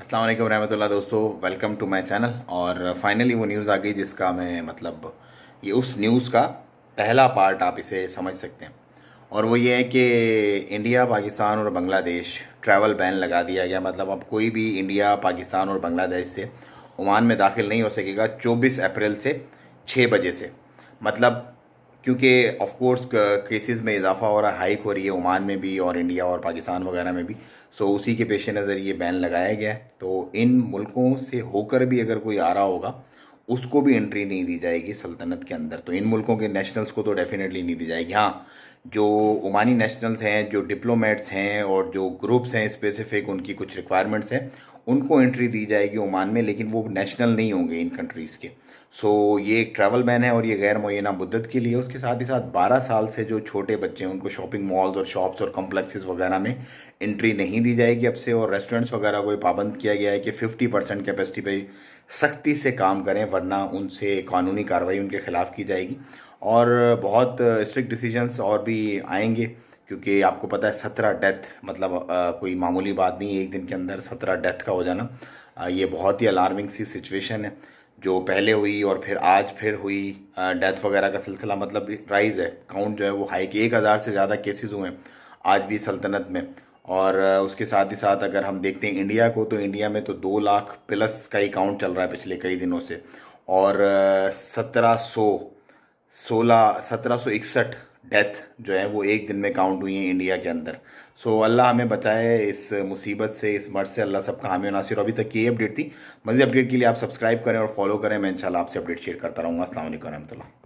असलम रहमतुल्ला दोस्तों welcome to my channel और फाइनली वो न्यूज़ आ गई जिसका मैं मतलब ये उस न्यूज़ का पहला पार्ट आप इसे समझ सकते हैं और वो ये है कि इंडिया पाकिस्तान और बांग्लादेश ट्रैवल बैन लगा दिया गया मतलब अब कोई भी इंडिया पाकिस्तान और बांग्लादेश से ओमान में दाखिल नहीं हो सकेगा चौबीस अप्रैल से छः बजे से मतलब क्योंकि ऑफ कोर्स केसेस में इजाफा हो रहा है हाइक हो रही है ओमान में भी और इंडिया और पाकिस्तान वगैरह में भी सो so, उसी के पेश नज़र ये बैन लगाया गया है तो इन मुल्कों से होकर भी अगर कोई आ रहा होगा उसको भी एंट्री नहीं दी जाएगी सल्तनत के अंदर तो इन मुल्कों के नेशनल्स को तो डेफिनेटली नहीं दी जाएगी हाँ जो ओमानी नेशनल्स हैं जो डिप्लोमेट्स हैं और जो ग्रुप्स हैं स्पेसिफिक उनकी कुछ रिक्वायरमेंट्स हैं उनको एंट्री दी जाएगी ओमान में लेकिन वो नेशनल नहीं होंगे इन कंट्रीज़ के सो so, ये एक ट्रैवल बैन है और ये गैर मुना मुद्दत के लिए उसके साथ ही साथ 12 साल से जो छोटे बच्चे हैं उनको शॉपिंग मॉल्स और शॉप्स और कम्प्लेक्सेस वगैरह में एंट्री नहीं दी जाएगी अब से और रेस्टोरेंट्स वगैरह को पाबंद किया गया है कि 50 परसेंट कैपेसिटी पर सख्ती से काम करें वरना उनसे कानूनी कार्रवाई उनके खिलाफ की जाएगी और बहुत स्ट्रिक्ट डिसीजनस और भी आएंगे क्योंकि आपको पता है सत्रह डेथ मतलब आ, कोई मामूली बात नहीं है एक दिन के अंदर सत्रह डेथ का हो जाना आ, ये बहुत ही अलार्मिंग सी सिचुएशन है जो पहले हुई और फिर आज फिर हुई डेथ वगैरह का सिलसिला मतलब राइज़ है काउंट जो है वो हाई कि एक हज़ार से ज़्यादा केसेस हुए हैं आज भी सल्तनत में और उसके साथ ही साथ अगर हम देखते हैं इंडिया को तो इंडिया में तो दो लाख प्लस का ही काउंट चल रहा है पिछले कई दिनों से और सत्रह सौ सोलह सत्रह सौ इकसठ डेथ जो है वो एक दिन में काउंट हुई हैं इंडिया के अंदर सो so, अल्लाह हमें बचाए इस मुसीबत से इस मर्ज से अल्लाह सबका हामी नासिर अभी तक की अपडेट थी मज़ीद अपडेट के लिए आप सब्सक्राइब करें और फॉलो करें मैं इंशाल्लाह आपसे अपडेट शेयर करता रहूँगा असल वरहमल